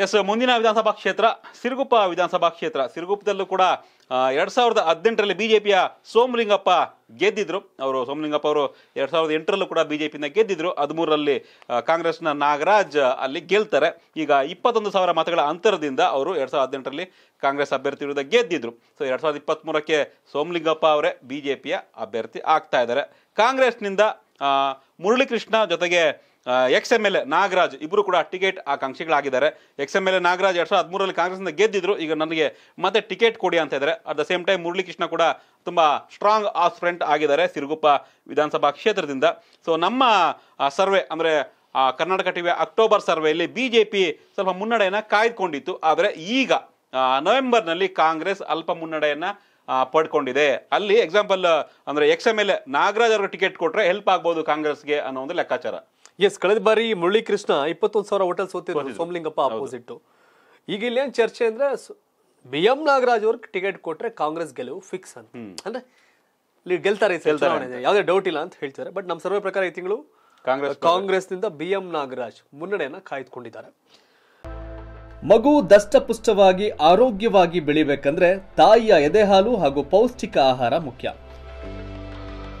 S ಮುಂದಿನ ವಿಧಾನಸಭಾ ಕ್ಷೇತ್ರ ಸಿರುಗುಪ್ಪ ವಿಧಾನಸಭಾ ಕ್ಷೇತ್ರ ಸಿರುಗುಪ್ಪದಲ್ಲೂ ಕೂಡ ಎರಡು ಸಾವಿರದ ಹದಿನೆಂಟರಲ್ಲಿ ಬಿ ಜೆ ಪಿಯ ಸೋಮಲಿಂಗಪ್ಪ ಗೆದ್ದಿದ್ರು ಅವರು ಸೋಮಲಿಂಗಪ್ಪ ಅವರು ಎರಡು ಸಾವಿರದ ಎಂಟರಲ್ಲೂ ಕೂಡ ಬಿ ಜೆ ಪಿನ ಗೆದ್ದಿದ್ರು ಹದಿಮೂರರಲ್ಲಿ ಕಾಂಗ್ರೆಸ್ನ ನಾಗರಾಜ್ ಅಲ್ಲಿ ಗೆಲ್ತಾರೆ ಈಗ ಇಪ್ಪತ್ತೊಂದು ಸಾವಿರ ಮತಗಳ ಅಂತರದಿಂದ ಅವರು ಎರಡು ಸಾವಿರದ ಹದಿನೆಂಟರಲ್ಲಿ ಕಾಂಗ್ರೆಸ್ ಅಭ್ಯರ್ಥಿ ವಿರುದ್ಧ ಗೆದ್ದಿದ್ರು ಸೊ ಎರಡು ಸಾವಿರದ ಇಪ್ಪತ್ತ್ಮೂರಕ್ಕೆ ಸೋಮಲಿಂಗಪ್ಪ ಅವರೇ ಬಿ ಜೆ ಪಿಯ ಅಭ್ಯರ್ಥಿ ಆಗ್ತಾ ಇದ್ದಾರೆ ಕಾಂಗ್ರೆಸ್ನಿಂದ ಮುರಳೀಕೃಷ್ಣ ಜೊತೆಗೆ ex M L A Nagaraj ಇಬ್ಬರು ಕೂಡ ಟಿಕೆಟ್ ಆಕಾಂಕ್ಷಿಗಳಾಗಿದ್ದಾರೆ ex M L A Nagaraj ಎರಡ್ ಸಾವಿರದ ಹದಿಮೂರಲ್ಲಿ ಕಾಂಗ್ರೆಸ್ನಿಂದ ಗೆದ್ದಿದ್ರು ಈಗ ನನಗೆ ಮತ್ತೆ ಟಿಕೆಟ್ ಕೊಡಿ ಅಂತ ಇದ್ದಾರೆ at the same time Muralikrishna ಕೂಡ ತುಂಬ ಸ್ಟ್ರಾಂಗ್ ಫ್ರೆಂಟ್ ಆಗಿದ್ದಾರೆ ಸಿರುಗುಪ್ಪ ವಿಧಾನಸಭಾ ಕ್ಷೇತ್ರದಿಂದ ಸೊ ನಮ್ಮ ಸರ್ವೆ ಅಂದರೆ ಕರ್ನಾಟಕ ಟಿವಿಯ ಅಕ್ಟೋಬರ್ ಸರ್ವೆಯಲ್ಲಿ ಬಿ ಜೆ ಪಿ ಸ್ವಲ್ಪ ಮುನ್ನಡೆಯನ್ನು ಕಾಯ್ದುಕೊಂಡಿತ್ತು ಆದರೆ ಈಗ ನವೆಂಬರ್ನಲ್ಲಿ ಕಾಂಗ್ರೆಸ್ ಅಲ್ಪ ಮುನ್ನಡೆಯನ್ನು ಪಡ್ಕೊಂಡಿದೆ ಅಲ್ಲಿ ಎಕ್ಸಾಂಪಲ್ ಅಂದರೆ ex M L A Nagaraj ಅವ್ರಿಗೆ ಟಿಕೆಟ್ ಕೊಟ್ಟರೆ ಹೆಲ್ಪ್ ಆಗ್ಬೋದು ಕಾಂಗ್ರೆಸ್ಗೆ ಅನ್ನೋ ಒಂದು ಲೆಕ್ಕಾಚಾರ ಎಸ್ ಕಳೆದ ಬಾರಿ ಕೃಷ್ಣ ಇಪ್ಪತ್ತೊಂದು ಸಾವಿರ ಹೋಟೆಲ್ ಸೋತಿದ್ರು ಸೋಮಲಿಂಗಪ್ಪ ಅಪೋಸಿಟ್ ಈಗ ಇಲ್ಲಿ ಏನ್ ಚರ್ಚೆ ಅಂದ್ರೆ ಬಿ ಎಂ ನಾಗರಾಜ್ ಅವ್ರಿಗೆ ಟಿಕೆಟ್ ಕೊಟ್ರೆ ಕಾಂಗ್ರೆಸ್ ಗೆಲುವು ಫಿಕ್ಸ್ ಅಂತ ಅಂದ್ರೆ ಇಲ್ಲಿ ಗೆಲ್ತಾರೆ ಯಾವುದೇ ಡೌಟ್ ಇಲ್ಲ ಅಂತ ಹೇಳ್ತಾರೆ ಬಟ್ ನಮ್ಮ ಸರ್ವೆ ಪ್ರಕಾರ ಈ ತಿಂಗಳು ಕಾಂಗ್ರೆಸ್ ನಿಂದ ಬಿ ಎಂ ನಾಗರಾಜ್ ಮುನ್ನಡೆಯನ್ನ ಕಾಯ್ದುಕೊಂಡಿದ್ದಾರೆ ಮಗು ದಷ್ಟಪುಷ್ಟವಾಗಿ ಆರೋಗ್ಯವಾಗಿ ಬೆಳಿಬೇಕಂದ್ರೆ ತಾಯಿಯ ಎದೆಹಾಲು ಹಾಗೂ ಪೌಷ್ಟಿಕ ಆಹಾರ ಮುಖ್ಯ